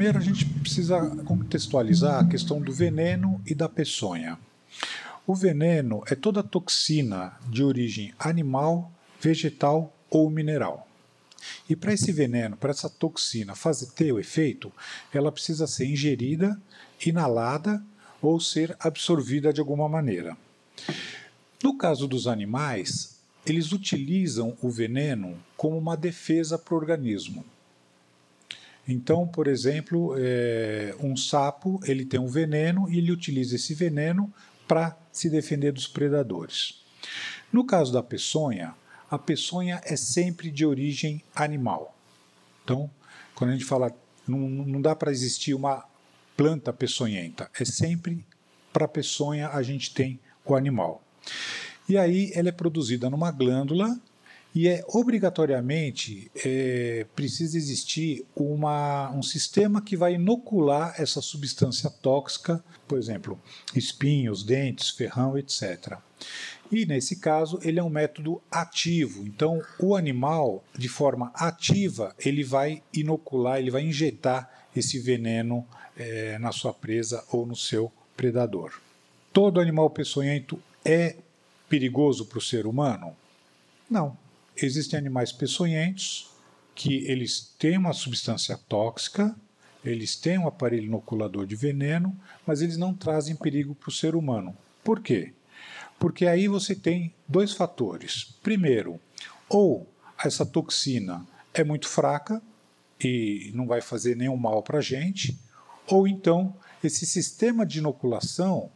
primeiro a gente precisa contextualizar a questão do veneno e da peçonha. O veneno é toda toxina de origem animal, vegetal ou mineral. E para esse veneno, para essa toxina fazer ter o efeito, ela precisa ser ingerida, inalada ou ser absorvida de alguma maneira. No caso dos animais, eles utilizam o veneno como uma defesa para o organismo. Então, por exemplo, é, um sapo ele tem um veneno e ele utiliza esse veneno para se defender dos predadores. No caso da peçonha, a peçonha é sempre de origem animal. Então, quando a gente fala, não, não dá para existir uma planta peçonhenta, é sempre para a peçonha a gente tem o animal. E aí ela é produzida numa glândula e é obrigatoriamente é, precisa existir uma, um sistema que vai inocular essa substância tóxica, por exemplo, espinhos, dentes, ferrão, etc. E nesse caso, ele é um método ativo. Então, o animal, de forma ativa, ele vai inocular, ele vai injetar esse veneno é, na sua presa ou no seu predador. Todo animal peçonhento é perigoso para o ser humano? Não, existem animais peçonhentos que eles têm uma substância tóxica, eles têm um aparelho inoculador de veneno, mas eles não trazem perigo para o ser humano. Por quê? Porque aí você tem dois fatores. Primeiro, ou essa toxina é muito fraca e não vai fazer nenhum mal para a gente, ou então esse sistema de inoculação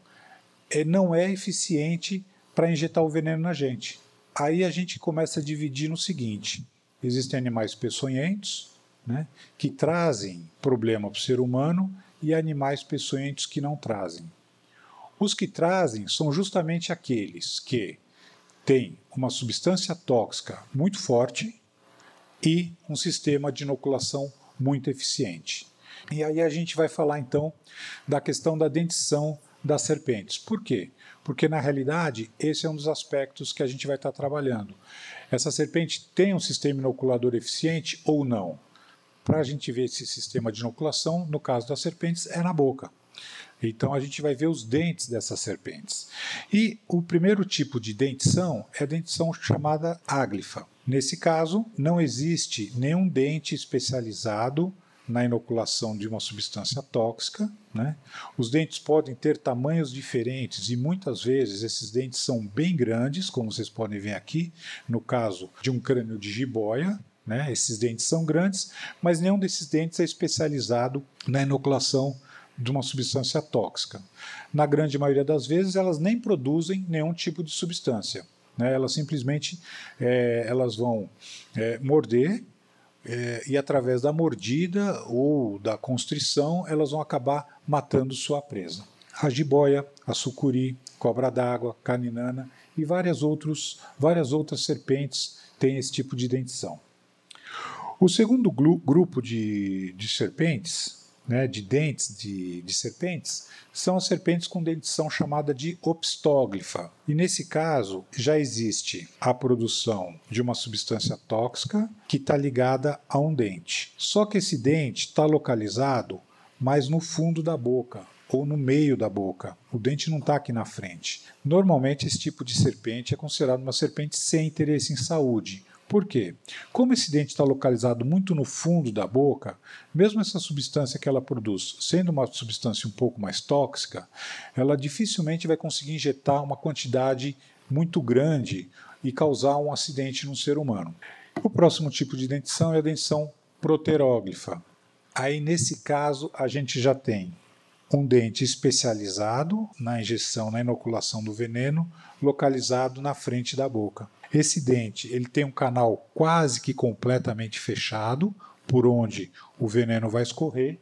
eh, não é eficiente para injetar o veneno na gente. Aí a gente começa a dividir no seguinte: existem animais peçonhentos, né, que trazem problema para o ser humano, e animais peçonhentos que não trazem. Os que trazem são justamente aqueles que têm uma substância tóxica muito forte e um sistema de inoculação muito eficiente. E aí a gente vai falar então da questão da dentição das serpentes. Por quê? Porque na realidade esse é um dos aspectos que a gente vai estar trabalhando. Essa serpente tem um sistema inoculador eficiente ou não? Para a gente ver esse sistema de inoculação, no caso das serpentes, é na boca. Então a gente vai ver os dentes dessas serpentes. E o primeiro tipo de dentição é a dentição chamada áglifa. Nesse caso, não existe nenhum dente especializado na inoculação de uma substância tóxica. Né? Os dentes podem ter tamanhos diferentes e muitas vezes esses dentes são bem grandes, como vocês podem ver aqui, no caso de um crânio de jiboia. Né? Esses dentes são grandes, mas nenhum desses dentes é especializado na inoculação de uma substância tóxica. Na grande maioria das vezes, elas nem produzem nenhum tipo de substância. Né? Elas simplesmente é, elas vão é, morder é, e através da mordida ou da constrição elas vão acabar matando sua presa. A jiboia, a sucuri, cobra d'água, caninana e várias, outros, várias outras serpentes têm esse tipo de dentição. O segundo grupo de, de serpentes né, de dentes de, de serpentes são as serpentes com dentição chamada de opstoglifa. E nesse caso, já existe a produção de uma substância tóxica que está ligada a um dente. Só que esse dente está localizado mais no fundo da boca, ou no meio da boca. O dente não está aqui na frente. Normalmente, esse tipo de serpente é considerado uma serpente sem interesse em saúde, por quê? Como esse dente está localizado muito no fundo da boca, mesmo essa substância que ela produz, sendo uma substância um pouco mais tóxica, ela dificilmente vai conseguir injetar uma quantidade muito grande e causar um acidente no ser humano. O próximo tipo de dentição é a dentição proteróglifa. Aí, nesse caso, a gente já tem um dente especializado na injeção, na inoculação do veneno, localizado na frente da boca. Esse dente ele tem um canal quase que completamente fechado, por onde o veneno vai escorrer.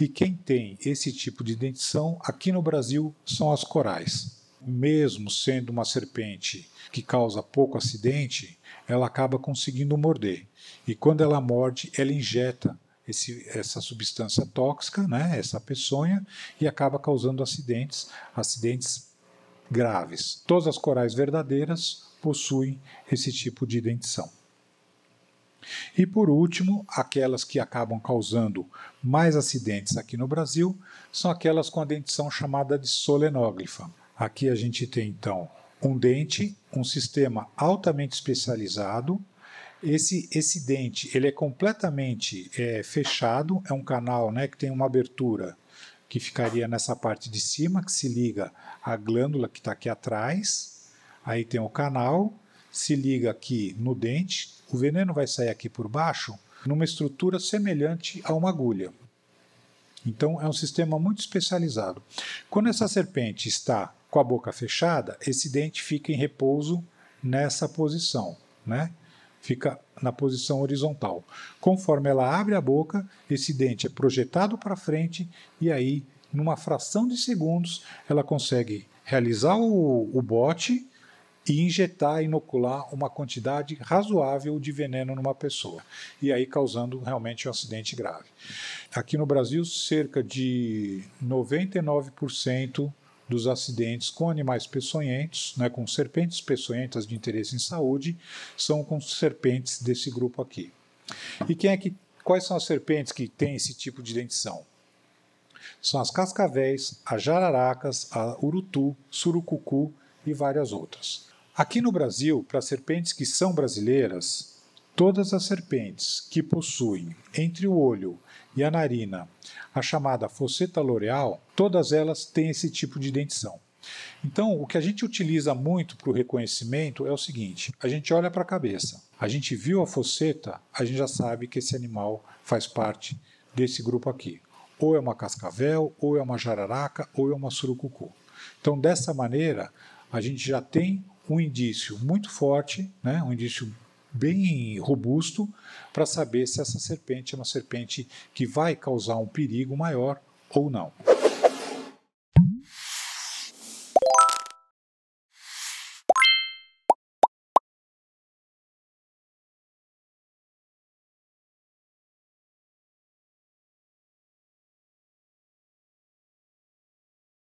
E quem tem esse tipo de dentição aqui no Brasil são as corais. Mesmo sendo uma serpente que causa pouco acidente, ela acaba conseguindo morder. E quando ela morde, ela injeta esse, essa substância tóxica, né, essa peçonha, e acaba causando acidentes, acidentes graves. Todas as corais verdadeiras possuem esse tipo de dentição. E por último, aquelas que acabam causando mais acidentes aqui no Brasil são aquelas com a dentição chamada de solenóglifa. Aqui a gente tem então um dente, um sistema altamente especializado esse, esse dente ele é completamente é, fechado, é um canal né, que tem uma abertura que ficaria nessa parte de cima, que se liga à glândula que está aqui atrás. Aí tem o canal, se liga aqui no dente. O veneno vai sair aqui por baixo, numa estrutura semelhante a uma agulha. Então é um sistema muito especializado. Quando essa serpente está com a boca fechada, esse dente fica em repouso nessa posição, né? fica na posição horizontal. Conforme ela abre a boca, esse dente é projetado para frente e aí, numa fração de segundos, ela consegue realizar o, o bote e injetar, inocular uma quantidade razoável de veneno numa pessoa, e aí causando realmente um acidente grave. Aqui no Brasil, cerca de 99% dos acidentes com animais peçonhentos, né, com serpentes peçonhentas de interesse em saúde, são com serpentes desse grupo aqui. E quem é que, quais são as serpentes que têm esse tipo de dentição? São as cascavéis, as jararacas, a urutu, surucucu e várias outras. Aqui no Brasil, para serpentes que são brasileiras, Todas as serpentes que possuem entre o olho e a narina a chamada fosseta loreal, todas elas têm esse tipo de dentição. Então, o que a gente utiliza muito para o reconhecimento é o seguinte: a gente olha para a cabeça, a gente viu a fosseta, a gente já sabe que esse animal faz parte desse grupo aqui. Ou é uma cascavel, ou é uma jararaca, ou é uma surucucu. Então, dessa maneira, a gente já tem um indício muito forte, né, um indício bem robusto para saber se essa serpente é uma serpente que vai causar um perigo maior ou não.